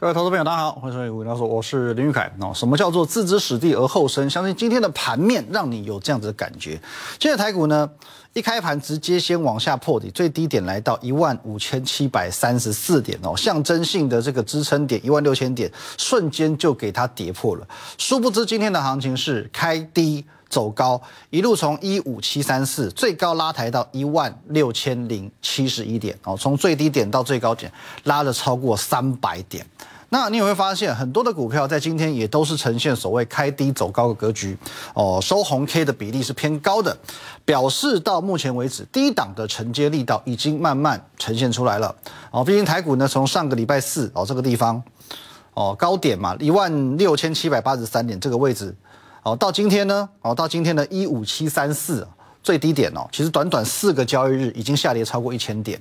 各位投资朋友，大家好，欢迎收看《午间说》，我是林玉凯。那什么叫做自知死地而后生？相信今天的盘面让你有这样子的感觉。现在台股呢，一开盘直接先往下破底，最低点来到一万五千七百三十四点哦，象征性的这个支撑点一万六千点，瞬间就给它跌破了。殊不知今天的行情是开低。走高一路从一五七三四最高拉抬到一万六千零七十一点哦，从最低点到最高点拉了超过三百点。那你也会发现很多的股票在今天也都是呈现所谓开低走高的格局哦，收红 K 的比例是偏高的，表示到目前为止低档的承接力道已经慢慢呈现出来了哦。毕竟台股呢从上个礼拜四哦这个地方哦高点嘛一万六千七百八十三点这个位置。好，到今天呢？哦，到今天的一五七三四最低点哦，其实短短四个交易日已经下跌超过一千点，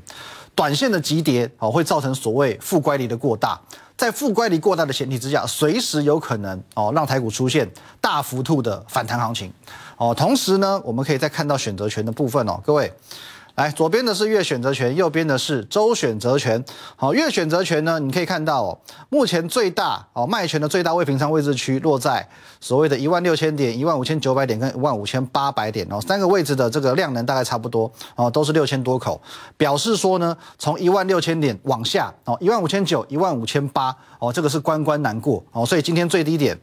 短线的急跌哦，会造成所谓负乖离的过大，在负乖离过大的前提之下，随时有可能哦让台股出现大幅度的反弹行情哦。同时呢，我们可以再看到选择权的部分哦，各位。来，左边的是月选择权，右边的是周选择权。好，月选择权呢，你可以看到，目前最大哦，卖权的最大未平仓位置区落在所谓的一万六千点、一万五千九百点跟一万五千八百点哦，三个位置的这个量能大概差不多哦，都是六千多口，表示说呢，从一万六千点往下哦，一万五千九、一万五千八哦，这个是关关难过哦，所以今天最低点。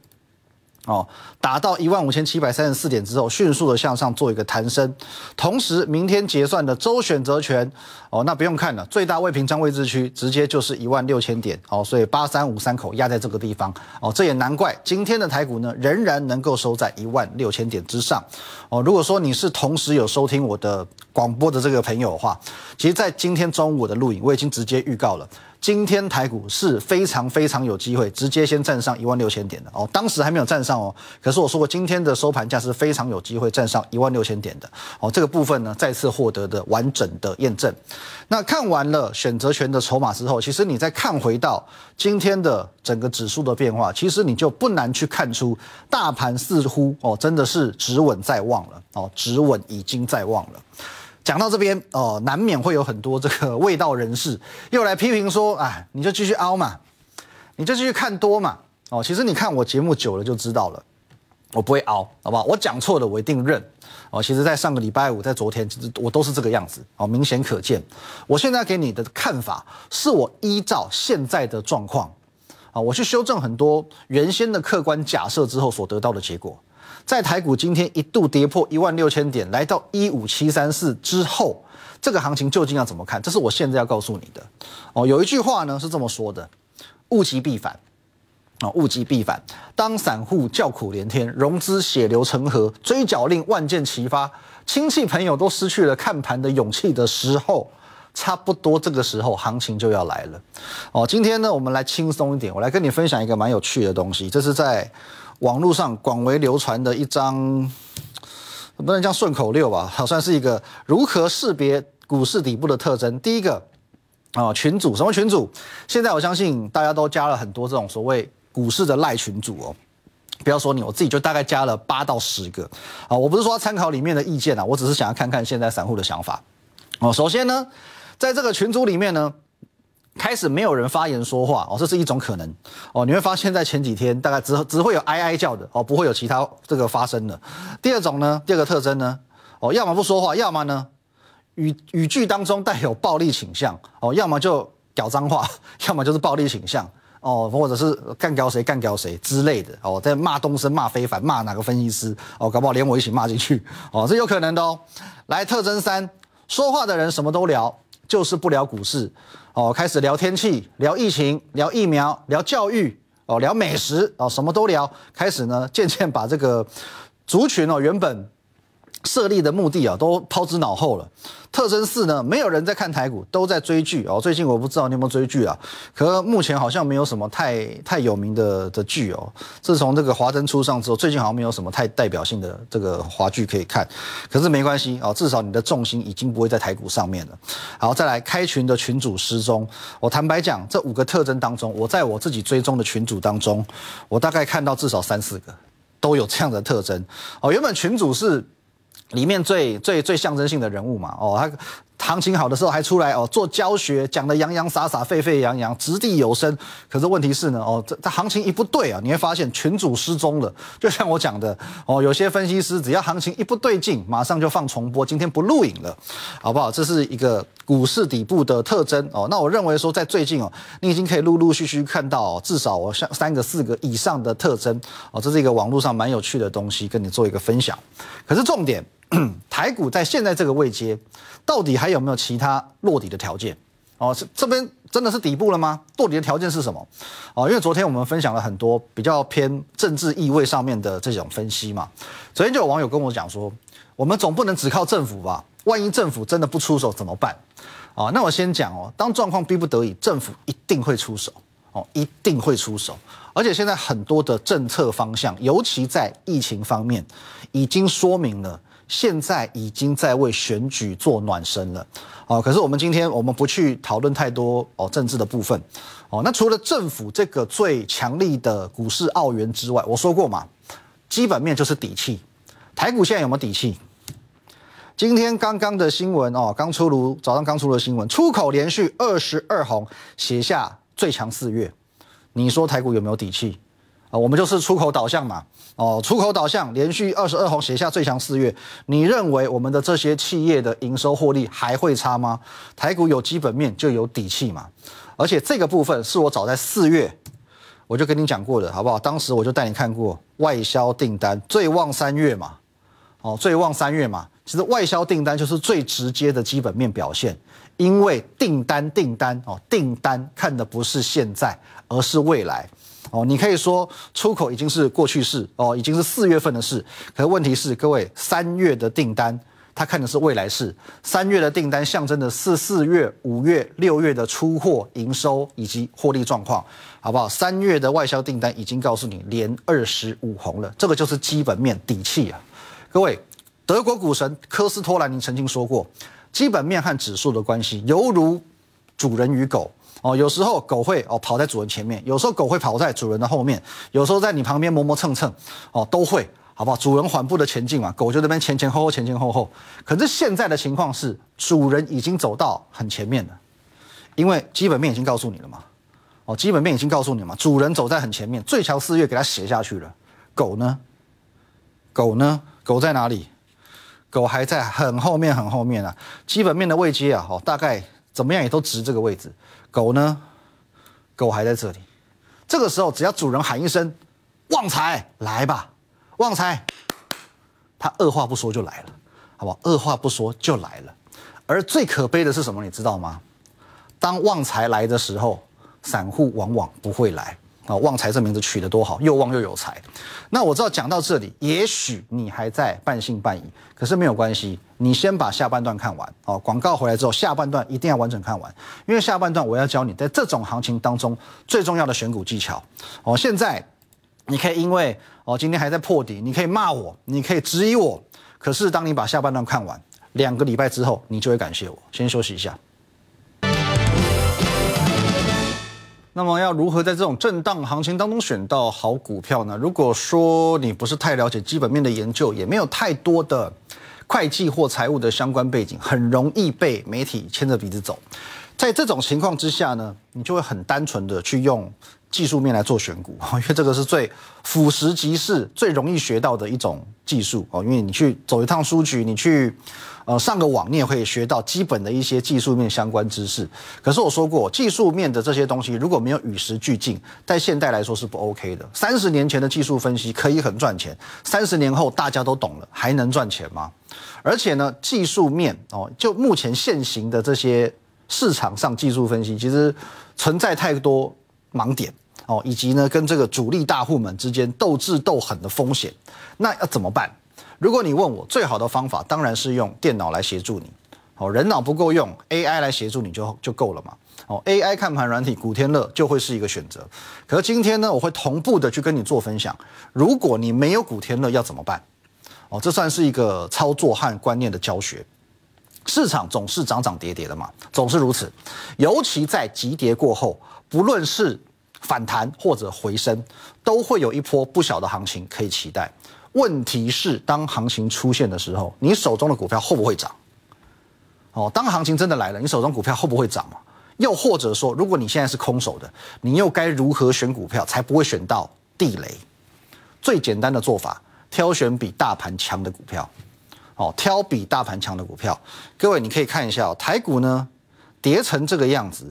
哦，打到一万五千七百三十四点之后，迅速的向上做一个弹升，同时明天结算的周选择权，哦，那不用看了，最大未平仓位置区直接就是一万六千点，哦，所以八三五三口压在这个地方，哦，这也难怪今天的台股呢仍然能够收在一万六千点之上，哦，如果说你是同时有收听我的广播的这个朋友的话，其实在今天中午我的录影我已经直接预告了。今天台股是非常非常有机会直接先站上一万六千点的哦，当时还没有站上哦，可是我说过今天的收盘价是非常有机会站上一万六千点的哦，这个部分呢再次获得的完整的验证。那看完了选择权的筹码之后，其实你再看回到今天的整个指数的变化，其实你就不难去看出大盘似乎哦真的是止稳在望了哦，止稳已经在望了。讲到这边哦，难免会有很多这个未道人士又来批评说，啊，你就继续凹嘛，你就继续看多嘛，哦，其实你看我节目久了就知道了，我不会凹，好不好？我讲错了，我一定认。哦，其实，在上个礼拜五，在昨天，其实我都是这个样子，哦，明显可见。我现在给你的看法，是我依照现在的状况，啊，我去修正很多原先的客观假设之后所得到的结果。在台股今天一度跌破一万六千点，来到一五七三四之后，这个行情究竟要怎么看？这是我现在要告诉你的哦。有一句话呢是这么说的：“物极必反啊，物极必反。当散户叫苦连天，融资血流成河，追缴令万箭齐发，亲戚朋友都失去了看盘的勇气的时候，差不多这个时候行情就要来了。哦，今天呢，我们来轻松一点，我来跟你分享一个蛮有趣的东西，这是在。网络上广为流传的一张，不能叫顺口溜吧，好算是一个如何识别股市底部的特征。第一个啊，群主什么群主？现在我相信大家都加了很多这种所谓股市的赖群主哦。不要说你，我自己就大概加了八到十个啊。我不是说参考里面的意见啊，我只是想要看看现在散户的想法哦。首先呢，在这个群组里面呢。开始没有人发言说话哦，这是一种可能哦。你会发现在前几天，大概只只会有哀哀叫的哦，不会有其他这个发生的。第二种呢，第二个特征呢，哦，要么不说话，要么呢语语句当中带有暴力倾向哦，要么就屌脏话，要么就是暴力倾向哦，或者是干掉谁干掉谁之类的哦，在骂东升骂非凡骂哪个分析师哦，搞不好连我一起骂进去哦，这有可能的哦。来，特征三，说话的人什么都聊，就是不聊股市。哦，开始聊天气，聊疫情，聊疫苗，聊教育，哦，聊美食，哦，什么都聊。开始呢，渐渐把这个族群哦，原本。设立的目的啊，都抛之脑后了。特征四呢，没有人在看台股，都在追剧哦。最近我不知道你有没有追剧啊？可目前好像没有什么太太有名的的剧哦。自从这个华灯初上之后，最近好像没有什么太代表性的这个华剧可以看。可是没关系哦，至少你的重心已经不会在台股上面了。好，再来，开群的群主失踪。我坦白讲，这五个特征当中，我在我自己追踪的群主当中，我大概看到至少三四个都有这样的特征哦。原本群主是。里面最最最象征性的人物嘛，哦，他行情好的时候还出来哦做教学，讲的洋洋洒洒、沸沸扬扬、掷地有声。可是问题是呢，哦，这这行情一不对啊，你会发现群主失踪了。就像我讲的，哦，有些分析师只要行情一不对劲，马上就放重播，今天不录影了，好不好？这是一个股市底部的特征哦。那我认为说，在最近哦，你已经可以陆陆续续看到至少我像三个四个以上的特征哦。这是一个网络上蛮有趣的东西，跟你做一个分享。可是重点。台股在现在这个位阶，到底还有没有其他落底的条件？哦，这这边真的是底部了吗？落底的条件是什么？哦，因为昨天我们分享了很多比较偏政治意味上面的这种分析嘛。昨天就有网友跟我讲说，我们总不能只靠政府吧？万一政府真的不出手怎么办？哦，那我先讲哦，当状况逼不得已，政府一定会出手哦，一定会出手。而且现在很多的政策方向，尤其在疫情方面，已经说明了。现在已经在为选举做暖身了，哦，可是我们今天我们不去讨论太多哦政治的部分，哦，那除了政府这个最强力的股市澳元之外，我说过嘛，基本面就是底气。台股现在有没有底气？今天刚刚的新闻哦，刚出炉，早上刚出炉新闻，出口连续二十二红，写下最强四月。你说台股有没有底气？啊，我们就是出口导向嘛。哦，出口导向连续二十二红，写下最强四月。你认为我们的这些企业的营收获利还会差吗？台股有基本面就有底气嘛。而且这个部分是我早在四月我就跟你讲过的，好不好？当时我就带你看过外销订单最旺三月嘛，哦，最旺三月嘛。其实外销订单就是最直接的基本面表现，因为订单订单哦，订单看的不是现在，而是未来。哦，你可以说出口已经是过去式哦，已经是四月份的事。可是问题是，各位三月的订单，他看的是未来式。三月的订单象征的是四月、五月、六月的出货、营收以及获利状况，好不好？三月的外销订单已经告诉你，连二十五红了，这个就是基本面底气啊。各位，德国股神科斯托兰尼曾经说过，基本面和指数的关系犹如主人与狗。哦，有时候狗会哦跑在主人前面，有时候狗会跑在主人的后面，有时候在你旁边磨磨蹭蹭，哦都会，好不好？主人缓步的前进嘛，狗就那边前前后后，前前后后。可是现在的情况是，主人已经走到很前面了，因为基本面已经告诉你了嘛，哦，基本面已经告诉你了嘛，主人走在很前面，最强四月给它写下去了，狗呢？狗呢？狗在哪里？狗还在很后面，很后面啊！基本面的位阶啊，哦，大概怎么样也都值这个位置。狗呢？狗还在这里。这个时候，只要主人喊一声“旺财，来吧，旺财”，他二话不说就来了，好吧？二话不说就来了。而最可悲的是什么？你知道吗？当旺财来的时候，散户往往不会来。啊，旺财这名字取得多好，又旺又有财。那我知道讲到这里，也许你还在半信半疑，可是没有关系，你先把下半段看完。哦，广告回来之后，下半段一定要完整看完，因为下半段我要教你在这种行情当中最重要的选股技巧。哦，现在你可以因为哦今天还在破底，你可以骂我，你可以质疑我，可是当你把下半段看完，两个礼拜之后，你就会感谢我。先休息一下。那么要如何在这种震荡行情当中选到好股票呢？如果说你不是太了解基本面的研究，也没有太多的会计或财务的相关背景，很容易被媒体牵着鼻子走。在这种情况之下呢，你就会很单纯的去用。技术面来做选股，因为这个是最俯拾即是、最容易学到的一种技术哦。因为你去走一趟书局，你去呃上个网，你也会学到基本的一些技术面相关知识。可是我说过，技术面的这些东西如果没有与时俱进，在现代来说是不 OK 的。三十年前的技术分析可以很赚钱，三十年后大家都懂了，还能赚钱吗？而且呢，技术面哦，就目前现行的这些市场上技术分析，其实存在太多盲点。哦，以及呢，跟这个主力大户们之间斗智斗狠的风险，那要怎么办？如果你问我最好的方法，当然是用电脑来协助你。哦，人脑不够用，AI 来协助你就就够了嘛。哦，AI 看盘软体古天乐就会是一个选择。可今天呢，我会同步的去跟你做分享。如果你没有古天乐，要怎么办？哦，这算是一个操作和观念的教学。市场总是涨涨跌跌的嘛，总是如此。尤其在急跌过后，不论是反弹或者回升，都会有一波不小的行情可以期待。问题是，当行情出现的时候，你手中的股票会不会涨？哦，当行情真的来了，你手中股票会不会涨嘛？又或者说，如果你现在是空手的，你又该如何选股票才不会选到地雷？最简单的做法，挑选比大盘强的股票。哦，挑比大盘强的股票。各位，你可以看一下哦、台股呢，跌成这个样子。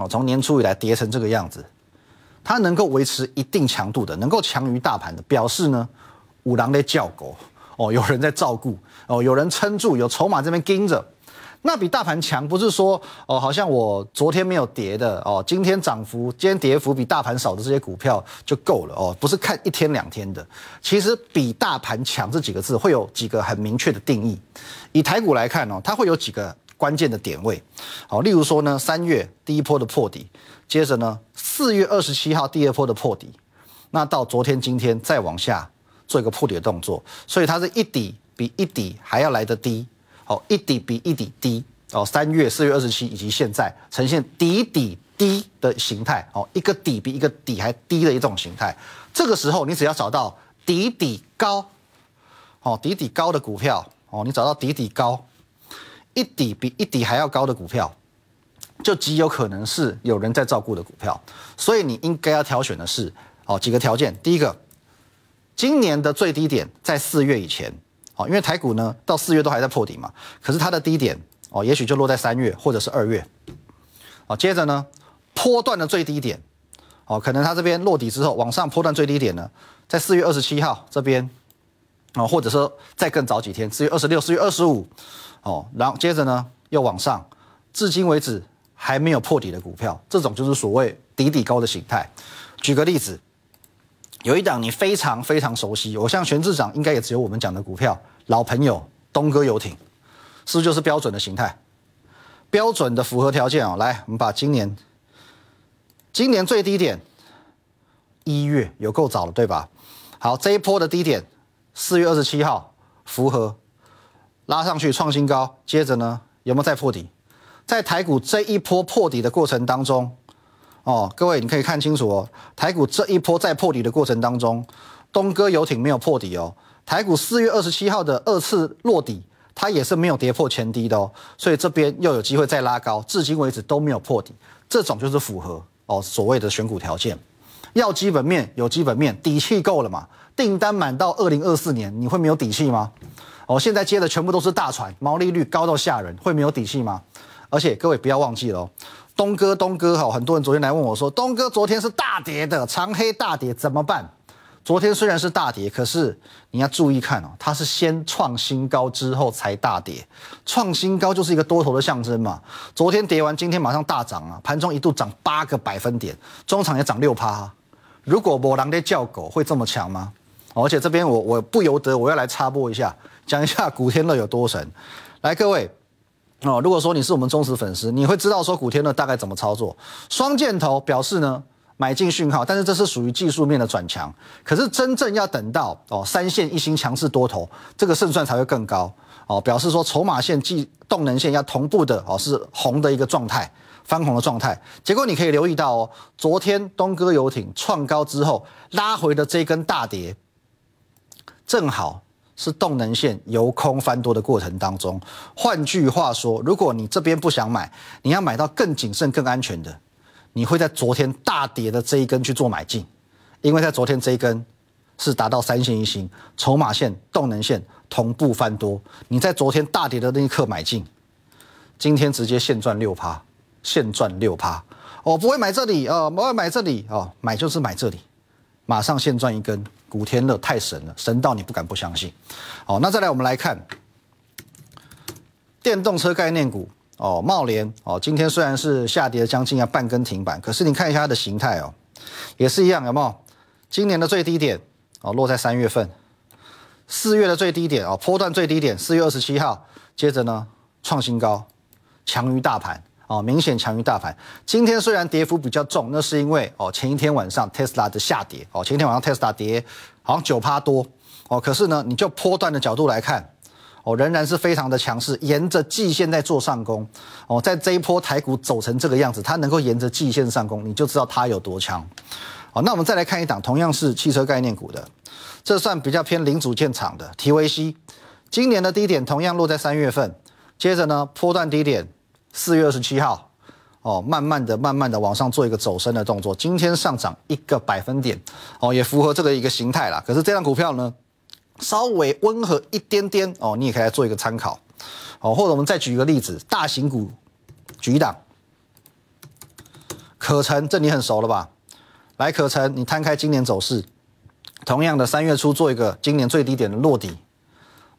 哦，从年初以来跌成这个样子，它能够维持一定强度的，能够强于大盘的，表示呢五郎在叫狗，哦，有人在照顾，哦，有人撑住，有筹码这边盯着，那比大盘强，不是说哦，好像我昨天没有跌的，哦，今天涨幅、今天跌幅比大盘少的这些股票就够了，哦，不是看一天两天的，其实比大盘强这几个字会有几个很明确的定义，以台股来看哦，它会有几个。关键的点位，好，例如说呢，三月第一波的破底，接着呢，四月二十七号第二波的破底，那到昨天今天再往下做一个破底的动作，所以它是一底比一底还要来得低，好，一底比一底低，哦，三月四月二十七以及现在呈现底底低的形态，哦，一个底比一个底还低的一种形态，这个时候你只要找到底底高，哦，底底高的股票，哦，你找到底底高。一底比一底还要高的股票，就极有可能是有人在照顾的股票，所以你应该要挑选的是哦几个条件。第一个，今年的最低点在四月以前，哦，因为台股呢到四月都还在破底嘛，可是它的低点哦，也许就落在三月或者是二月，哦，接着呢，波段的最低点，哦，可能它这边落底之后往上波段最低点呢，在四月二十七号这边，啊，或者说再更早几天，四月二十六、四月二十五。哦，然后接着呢，又往上，至今为止还没有破底的股票，这种就是所谓底底高的形态。举个例子，有一档你非常非常熟悉，我像全志长应该也只有我们讲的股票，老朋友东哥游艇，是不是就是标准的形态？标准的符合条件哦，来，我们把今年今年最低点一月有够早了，对吧？好，这一波的低点四月二十七号符合。拉上去创新高，接着呢有没有再破底？在台股这一波破底的过程当中，哦，各位你可以看清楚哦，台股这一波再破底的过程当中，东哥游艇没有破底哦，台股四月二十七号的二次落底，它也是没有跌破前低的哦，所以这边又有机会再拉高，至今为止都没有破底，这种就是符合哦所谓的选股条件，要基本面有基本面，底气够了嘛？订单满到二零二四年，你会没有底气吗？哦，现在接的全部都是大船，毛利率高到吓人，会没有底气吗？而且各位不要忘记了哦，东哥东哥哈，很多人昨天来问我说，东哥昨天是大跌的，长黑大跌怎么办？昨天虽然是大跌，可是你要注意看哦，它是先创新高之后才大跌，创新高就是一个多头的象征嘛。昨天跌完，今天马上大涨啊，盘中一度涨八个百分点，中场也涨六趴。如果某狼爹叫狗，会这么强吗？而且这边我我不由得我要来插播一下。讲一下古天乐有多神，来各位哦，如果说你是我们忠实粉丝，你会知道说古天乐大概怎么操作。双箭头表示呢买进讯号，但是这是属于技术面的转强，可是真正要等到哦三线一星强势多头，这个胜算才会更高哦。表示说筹码线即动能线要同步的哦，是红的一个状态，翻红的状态。结果你可以留意到哦，昨天东哥游艇创高之后拉回的这根大跌，正好。是动能线由空翻多的过程当中，换句话说，如果你这边不想买，你要买到更谨慎、更安全的，你会在昨天大跌的这一根去做买进，因为在昨天这一根是达到三线一星、筹码线、动能线同步翻多，你在昨天大跌的那一刻买进，今天直接现赚六趴，现赚六趴，我不会买这里啊，不会买这里哦，买就是买这里，马上现赚一根。古天乐太神了，神到你不敢不相信。好，那再来我们来看电动车概念股哦，茂联哦，今天虽然是下跌将近要半根停板，可是你看一下它的形态哦，也是一样有没有？今年的最低点哦落在三月份，四月的最低点哦，波段最低点四月二十七号，接着呢创新高，强于大盘。哦，明显强于大盘。今天虽然跌幅比较重，那是因为哦，前一天晚上 Tesla 的下跌。哦，前一天晚上 Tesla 跌好像九趴多。哦，可是呢，你就波段的角度来看，哦，仍然是非常的强势，沿着季线在做上攻。哦，在这一波台股走成这个样子，它能够沿着季线上攻，你就知道它有多强。哦，那我们再来看一档同样是汽车概念股的，这算比较偏零组件厂的 TVC。今年的低点同样落在三月份，接着呢，波段低点。四月二十七号，哦，慢慢的、慢慢的往上做一个走升的动作。今天上涨一个百分点，哦，也符合这个一个形态啦。可是这张股票呢，稍微温和一点点，哦，你也可以来做一个参考，哦，或者我们再举一个例子，大型股举一档，可成，这你很熟了吧？来，可成，你摊开今年走势，同样的三月初做一个今年最低点的落底，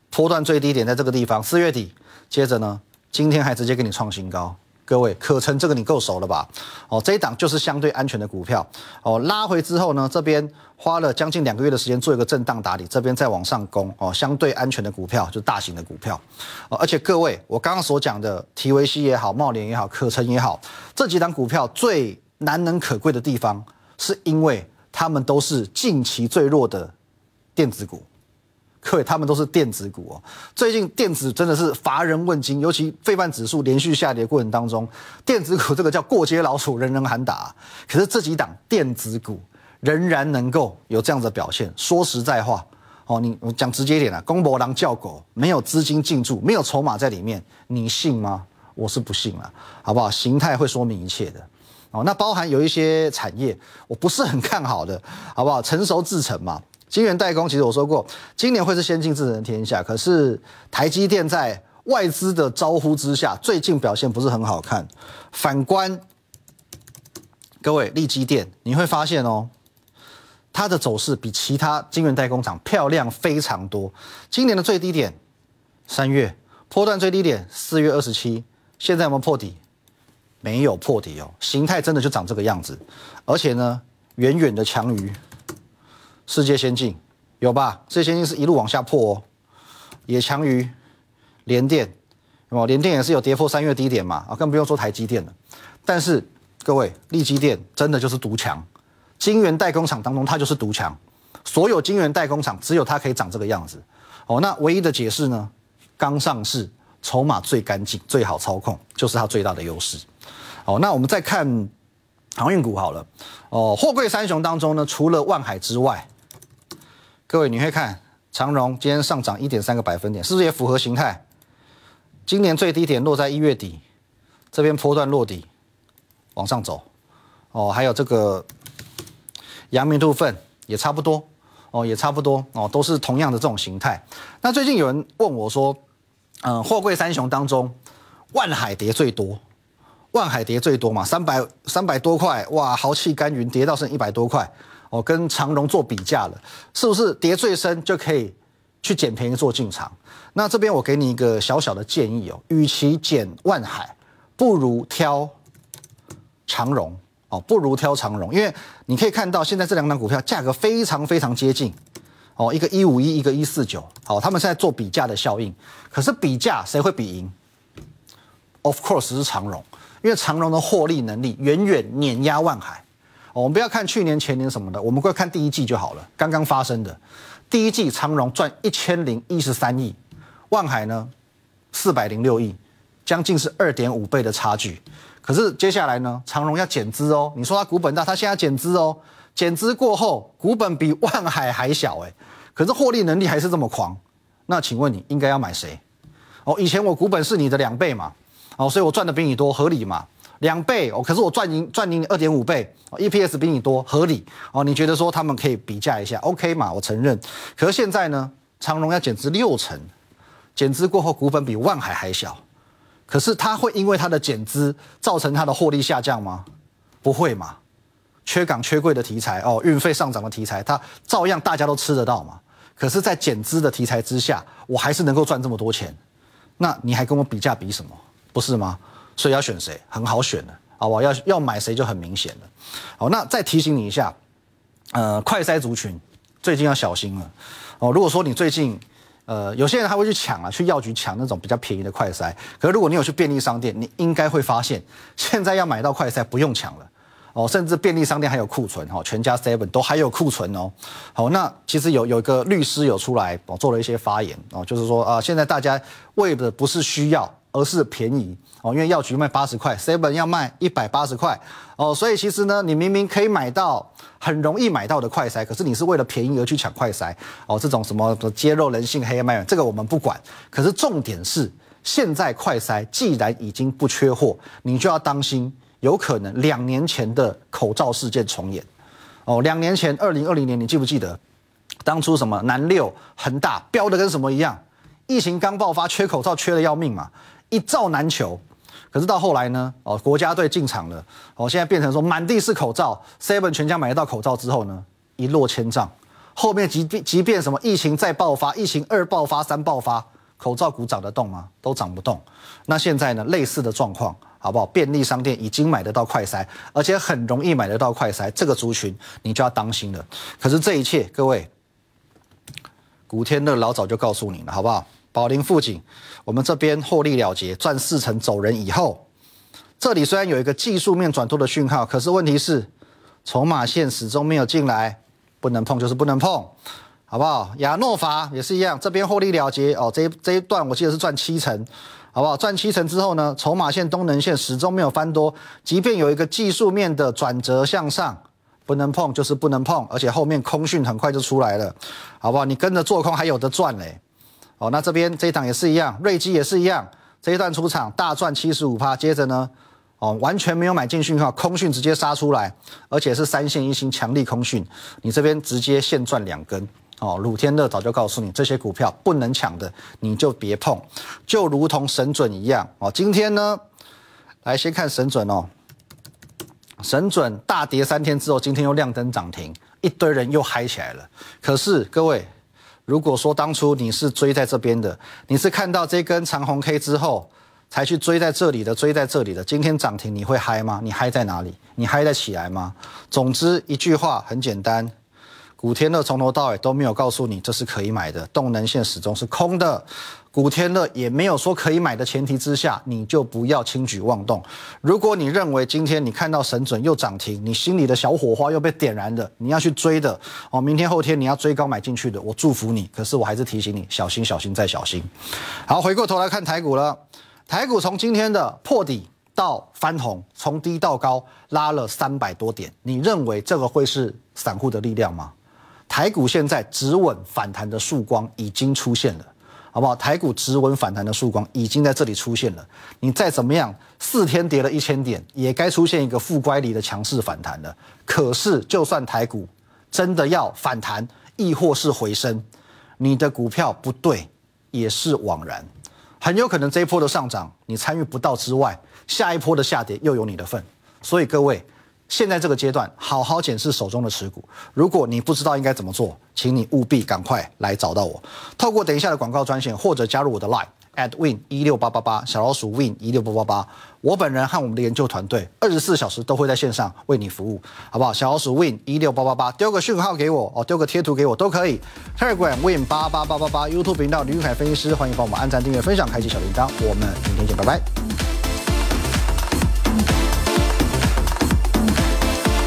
波段最低点在这个地方，四月底，接着呢？今天还直接给你创新高，各位可成这个你够熟了吧？哦，这一档就是相对安全的股票。哦，拉回之后呢，这边花了将近两个月的时间做一个震荡打理，这边再往上攻。哦，相对安全的股票就是大型的股票。哦，而且各位我刚刚所讲的 TVC 也好，茂联也好，可成也好，这几档股票最难能可贵的地方，是因为它们都是近期最弱的电子股。各位，他们都是电子股哦。最近电子真的是乏人问津，尤其费半指数连续下跌过程当中，电子股这个叫过街老鼠，人人喊打。可是这几档电子股仍然能够有这样的表现，说实在话，哦，你讲直接一点啊，公博狼叫狗，没有资金进驻，没有筹码在里面，你信吗？我是不信了，好不好？形态会说明一切的，哦，那包含有一些产业，我不是很看好的，好不好？成熟制成嘛。晶圆代工，其实我说过，今年会是先进智能天下。可是台积电在外资的招呼之下，最近表现不是很好看。反观各位，力基电，你会发现哦，它的走势比其他晶圆代工厂漂亮非常多。今年的最低点，三月；，波段最低点，四月二十七。现在有没有破底？没有破底哦，形态真的就长这个样子。而且呢，远远的强于。世界先进，有吧？世界先进是一路往下破哦。也强于联电，那么联电也是有跌破三月低点嘛啊，更不用说台积电了。但是各位，力基电真的就是独强，晶源代工厂当中它就是独强，所有晶源代工厂只有它可以长这个样子哦。那唯一的解释呢，刚上市，筹码最干净，最好操控，就是它最大的优势。哦，那我们再看航运股好了。哦，货柜三雄当中呢，除了万海之外，各位，你会看长荣今天上涨一点三个百分点，是不是也符合形态？今年最低点落在一月底，这边波段落底往上走，哦，还有这个阳明股份也差不多，哦，也差不多，哦，都是同样的这种形态。那最近有人问我说，嗯，货柜三雄当中，万海跌最多，万海跌最多嘛，三百三百多块，哇，豪气干云跌到剩一百多块。哦，跟长荣做比价了，是不是跌最深就可以去捡便宜做进场？那这边我给你一个小小的建议哦，与其捡万海，不如挑长荣哦，不如挑长荣，因为你可以看到现在这两档股票价格非常非常接近哦，一个一五一，一个一四九，好，他们现在做比价的效应，可是比价谁会比赢？Of course 是长荣，因为长荣的获利能力远远碾压万海。哦，我们不要看去年、前年什么的，我们会看第一季就好了。刚刚发生的，第一季长荣赚一千零一十三亿，万海呢四百零六亿，将近是二点五倍的差距。可是接下来呢，长荣要减资哦。你说它股本大，它现在减资哦，减资过后股本比万海还小哎，可是获利能力还是这么狂。那请问你应该要买谁？哦，以前我股本是你的两倍嘛，哦，所以我赚的比你多，合理嘛？两倍哦，可是我赚盈赚盈二点五倍，EPS 比你多，合理哦。你觉得说他们可以比价一下，OK 嘛？我承认，可是现在呢，长荣要减资六成，减资过后股本比万海还小，可是它会因为它的减资造成它的获利下降吗？不会嘛？缺港缺柜的题材哦，运费上涨的题材，它照样大家都吃得到嘛。可是，在减资的题材之下，我还是能够赚这么多钱，那你还跟我比价比什么？不是吗？所以要选谁很好选的，好不好？要要买谁就很明显了。好，那再提醒你一下，呃，快筛族群最近要小心了。哦，如果说你最近，呃，有些人他会去抢啊，去药局抢那种比较便宜的快筛。可是如果你有去便利商店，你应该会发现，现在要买到快筛不用抢了。哦，甚至便利商店还有库存哦，全家 Seven 都还有库存哦。好，那其实有有一个律师有出来哦，做了一些发言哦，就是说啊，现在大家为的不是需要。而是便宜哦，因为药局卖八十块，seven 要卖一百八十块哦，所以其实呢，你明明可以买到很容易买到的快筛，可是你是为了便宜而去抢快筛哦，这种什么揭露人性、黑买卖，这个我们不管。可是重点是，现在快筛既然已经不缺货，你就要当心，有可能两年前的口罩事件重演哦。两年前，二零二零年，你记不记得，当初什么南六恒大飙的跟什么一样，疫情刚爆发，缺口罩缺的要命嘛。一罩难求，可是到后来呢？哦，国家队进场了，哦，现在变成说满地是口罩。Seven 全家买得到口罩之后呢，一落千丈。后面即便即便什么疫情再爆发，疫情二爆发、三爆发，口罩股涨得动吗？都涨不动。那现在呢？类似的状况好不好？便利商店已经买得到快筛，而且很容易买得到快筛，这个族群你就要当心了。可是这一切，各位，古天乐老早就告诉你了，好不好？宝林富锦，我们这边获利了结，赚四成走人以后，这里虽然有一个技术面转多的讯号，可是问题是筹码线始终没有进来，不能碰就是不能碰，好不好？亚诺法也是一样，这边获利了结哦，这一这一段我记得是赚七成，好不好？赚七成之后呢，筹码线、动能线始终没有翻多，即便有一个技术面的转折向上，不能碰就是不能碰，而且后面空讯很快就出来了，好不好？你跟着做空还有的赚嘞。哦，那这边这一档也是一样，瑞基也是一样，这一段出场大赚七十五趴，接着呢，哦，完全没有买进讯号，空讯直接杀出来，而且是三线一星强力空讯，你这边直接现赚两根。哦，鲁天乐早就告诉你，这些股票不能抢的，你就别碰，就如同神准一样。哦，今天呢，来先看神准哦，神准大跌三天之后，今天又亮灯涨停，一堆人又嗨起来了。可是各位。如果说当初你是追在这边的，你是看到这根长红 K 之后才去追在这里的，追在这里的，今天涨停你会嗨吗？你嗨在哪里？你嗨得起来吗？总之一句话，很简单，古天乐从头到尾都没有告诉你这是可以买的，动能线始终是空的。古天乐也没有说可以买的前提之下，你就不要轻举妄动。如果你认为今天你看到神准又涨停，你心里的小火花又被点燃了，你要去追的哦，明天后天你要追高买进去的，我祝福你。可是我还是提醒你，小心小心再小心。好，回过头来看台股了，台股从今天的破底到翻红，从低到高拉了三百多点，你认为这个会是散户的力量吗？台股现在止稳反弹的曙光已经出现了。好不好？台股直稳反弹的曙光已经在这里出现了。你再怎么样，四天跌了一千点，也该出现一个负乖离的强势反弹了。可是，就算台股真的要反弹，亦或是回升，你的股票不对，也是枉然。很有可能这一波的上涨你参与不到之外，下一波的下跌又有你的份。所以各位。现在这个阶段，好好检视手中的持股。如果你不知道应该怎么做，请你务必赶快来找到我。透过等一下的广告专线，或者加入我的 Line at w i n 一六八八八小老鼠 Win 一六八八八。我本人和我们的研究团队二十四小时都会在线上为你服务，好不好？小老鼠 Win 一六八八八，丢个讯号给我，哦，丢个贴图给我都可以。Telegram Win 八八八八八，YouTube 频道林永凯分析师，欢迎帮我们按赞、订阅、分享、开启小铃铛。我们明天见，拜拜。